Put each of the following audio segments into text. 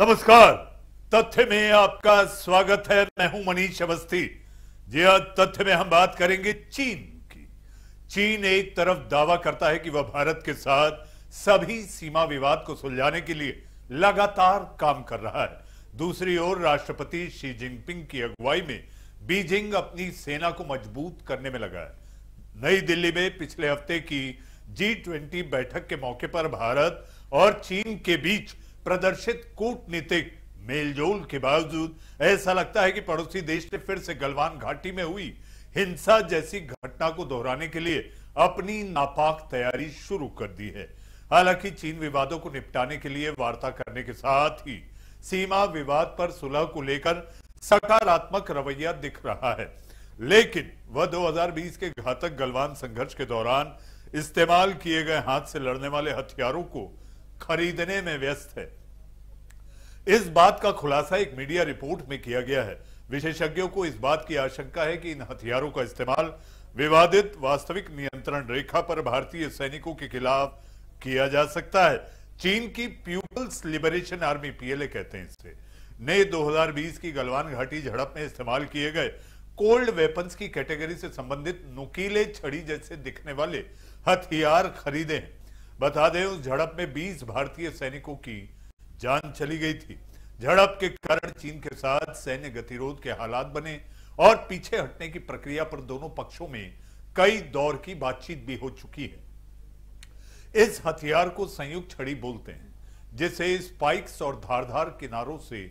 नमस्कार तथ्य में आपका स्वागत है मैं हूं मनीष अवस्थी जी आज हाँ, तथ्य में हम बात करेंगे चीन की चीन एक तरफ दावा करता है कि वह भारत के साथ सभी सीमा विवाद को सुलझाने के लिए लगातार काम कर रहा है दूसरी ओर राष्ट्रपति शी जिनपिंग की अगुवाई में बीजिंग अपनी सेना को मजबूत करने में लगा है नई दिल्ली में पिछले हफ्ते की जी ट्वेंटी बैठक के मौके पर भारत और चीन के बीच प्रदर्शित कूटनीतिक मेलजोल के बावजूद ऐसा लगता है कि पड़ोसी देश ने फिर से गलवान घाटी में हुई हिंसा जैसी घटना को दोहराने के लिए अपनी नापाक तैयारी शुरू कर दी है हालांकि चीन विवादों को निपटाने के लिए वार्ता करने के साथ ही सीमा विवाद पर सुलह को लेकर सकारात्मक रवैया दिख रहा है लेकिन वह 2020 के घातक गलवान संघर्ष के दौरान इस्तेमाल किए गए हाथ से लड़ने वाले हथियारों को खरीदने में व्यस्त है इस बात का खुलासा एक मीडिया रिपोर्ट में किया गया है विशेषज्ञों को इस बात की आशंका है कि इन हथियारों का इस्तेमाल विवादित वास्तविक नियंत्रण रेखा पर भारतीय सैनिकों के खिलाफ किया जा सकता है चीन की पीपल्स लिबरेशन आर्मी पीएलए कहते हैं इसे नए 2020 की गलवान घाटी झड़प में इस्तेमाल किए गए कोल्ड वेपन्स की कैटेगरी से संबंधित नुकीले छड़ी जैसे दिखने वाले हथियार खरीदे बता दें उस झड़प में 20 भारतीय सैनिकों की जान चली गई थी झड़प के कारण चीन के साथ सैन्य गतिरोध के हालात बने और पीछे हटने की प्रक्रिया पर दोनों पक्षों में कई दौर की बातचीत भी हो चुकी है इस हथियार को संयुक्त छड़ी बोलते हैं जिसे स्पाइक्स और धारधार किनारों से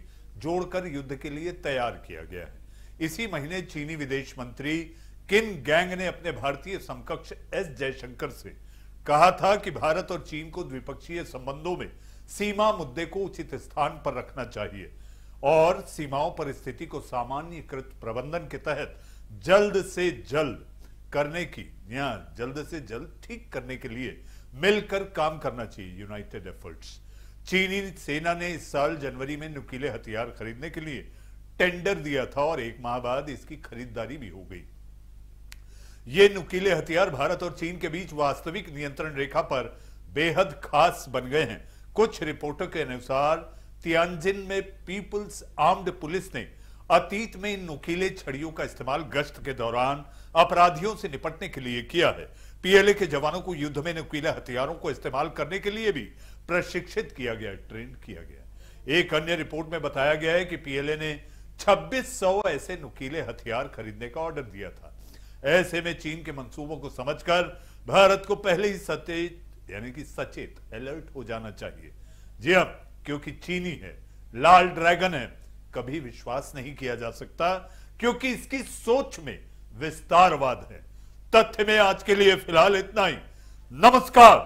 जोड़कर युद्ध के लिए तैयार किया गया है इसी महीने चीनी विदेश मंत्री किन गैंग ने अपने भारतीय समकक्ष एस जयशंकर से कहा था कि भारत और चीन को द्विपक्षीय संबंधों में सीमा मुद्दे को उचित स्थान पर रखना चाहिए और सीमाओं पर स्थिति को सामान्यकृत प्रबंधन के तहत जल्द से जल्द करने की या जल्द से जल्द ठीक करने के लिए मिलकर काम करना चाहिए यूनाइटेड एफर्ट्स चीनी सेना ने इस साल जनवरी में नुकीले हथियार खरीदने के लिए टेंडर दिया था और एक माह बाद इसकी खरीदारी भी हो गई ये नुकीले हथियार भारत और चीन के बीच वास्तविक नियंत्रण रेखा पर बेहद खास बन गए हैं कुछ रिपोर्टों के अनुसार तियानजिन में पीपल्स आर्म्ड पुलिस ने अतीत में इन नुकीले छड़ियों का इस्तेमाल गश्त के दौरान अपराधियों से निपटने के लिए किया है पीएलए के जवानों को युद्ध में नुकीले हथियारों को इस्तेमाल करने के लिए भी प्रशिक्षित किया गया ट्रेन किया गया एक अन्य रिपोर्ट में बताया गया है कि पीएलए ने 2600 ऐसे नुकीले हथियार खरीदने का ऑर्डर दिया था ऐसे में चीन के मंसूबों को समझकर भारत को पहले ही सचेत यानी कि सचेत अलर्ट हो जाना चाहिए जी अब हाँ, क्योंकि चीनी है लाल ड्रैगन है कभी विश्वास नहीं किया जा सकता क्योंकि इसकी सोच में विस्तारवाद है तथ्य में आज के लिए फिलहाल इतना ही नमस्कार